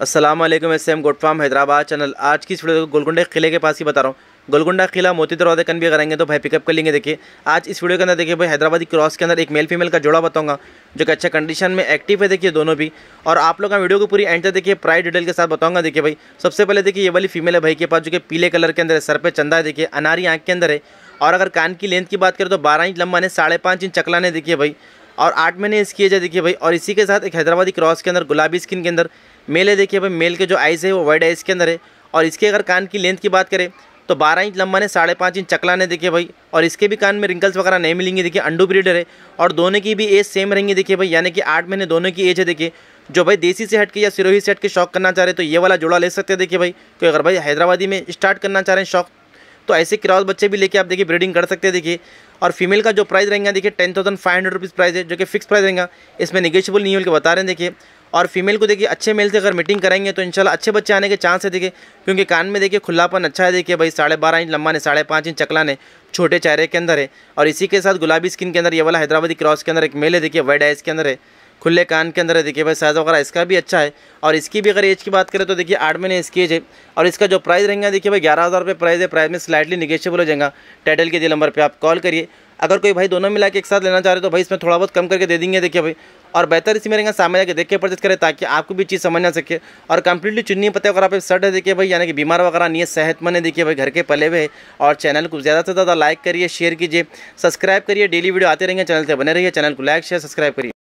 Aslam M good गोटफाम Hyderabad channel आज की इस वीडियो को गोलकुंडा किले के पास ही बता रहा हूँ गोलकुंडा किला मोती दरवाजे कन भी कराएंगे तो भाई पिकअप कर लेंगे देखिए आज इस वीडियो के अंदर देखिए भाई हैदराबादी क्रॉस के अंदर एक मेल फीमेल का जोड़ा बताऊंगा जो कि अच्छा कंडीशन में एक्टिव है देखिए दोनों भी और आप लोग का वीडियो को पूरी एंड तक देखिए प्राइस डिटेल के साथ बताऊंगा देखिए भाई सबसे पहले देखिए ये वाली फीमेल है भाई के पास जो कि पीले कलर के अंदर है सर पर चंदा है देखिए अनारी आँख के अंदर है और अगर कान की लेंथ की बात करें तो बारह इंच लंबा ने साढ़े पाँच इंच चकला ने देखिए भाई और आठ महीने इसकी एज है देखिए भाई और इसी के साथ एक हैदराबादी क्रॉस के अंदर गुलाबी स्किन के अंदर मेल है देखिए भाई मेल के जो आइज़ है वो वाइट आइज़ के अंदर है और इसके अगर कान की लेंथ की बात करें तो बारह इंच लंबा ने साढ़े पाँच इंच चकला ने देखिए भाई और इसके भी कान में रिंकल्स वगैरह नहीं मिलेंगे देखिए अंडू ब्रीडर है और दोनों की भी एज सेम रहेंगे देखिए भाई यानी कि आठ महीने दोनों की एज है देखिए जो भाई देसी से हट के या सिरोही से हट के शौक करना चाह रहे तो ये वाला जोड़ा ले सकते हैं देखिए भाई तो अगर भाई हैदराबादी में स्टार्ट करना चाह रहे हैं शौक तो ऐसे क्रॉस बच्चे भी लेके आप देखिए ब्रीडिंग कर सकते हैं देखिए और फीमेल का जो प्राइस रहेंगे देखिए ten thousand five hundred rupees price है जो कि फिक्स प्राइस रहेंगे इसमें निगेशियबल नहीं होकर बता रहे हैं देखिए और फीमेल को देखिए अच्छे मेल से अगर मीटिंग कराएंगे तो इनशाला अच्छे बच्चे आने के चांस है देखिए क्योंकि कान में देखिए खुलापन अच्छा है देखिए भाई साढ़े बारह इंच लंबा ने साढ़े पाँच इंच चकला ने छोटे चेहरे के अंदर है और इसी के साथ गुलाबी स्किन के अंदर ये वाला हैदराबादी क्रॉस के अंदर एक मेल है देखिए वाइड आइज के अंदर है खुले कान के अंदर है देखिए भाई साइज़ वगैरह इसका भी अच्छा है और इसकी भी अगर एज की बात करें तो देखिए आठ महीने इसकी एज है और इसका जो प्राइस रहेंगे देखिए भाई ग्यारह हज़ार रुपये प्राइस है प्राइस में स्लाइटली निगेशियबल हो जाएगा टाइटल के दिल नंबर पर आप कॉल करिए अगर कोई भाई दोनों मिला के एक साथ लेना चाह रहे तो भाई इसमें थोड़ा बहुत कम करके दे देंगे देखिए भाई और बेहतर इसी में सामने आकर देख के परचेज करें ताकि आपको भी चीज़ समझ आ सके और कंप्लीटली चुन्नी पता अगर आप शर्ट है देखिए भाई यानी कि बीमार वगैरह नहीं है सेहतमंद है देखिए भाई घर के पले हुए और चैनल को ज़्यादा से ज़्यादा लाइक करिए शेयर कीजिए सब्सक्राइब करिए डेली वीडियो आते रहेंगे चैनल से बने रहिए चैनल को लाइक शेयर सब्सक्राइब करिए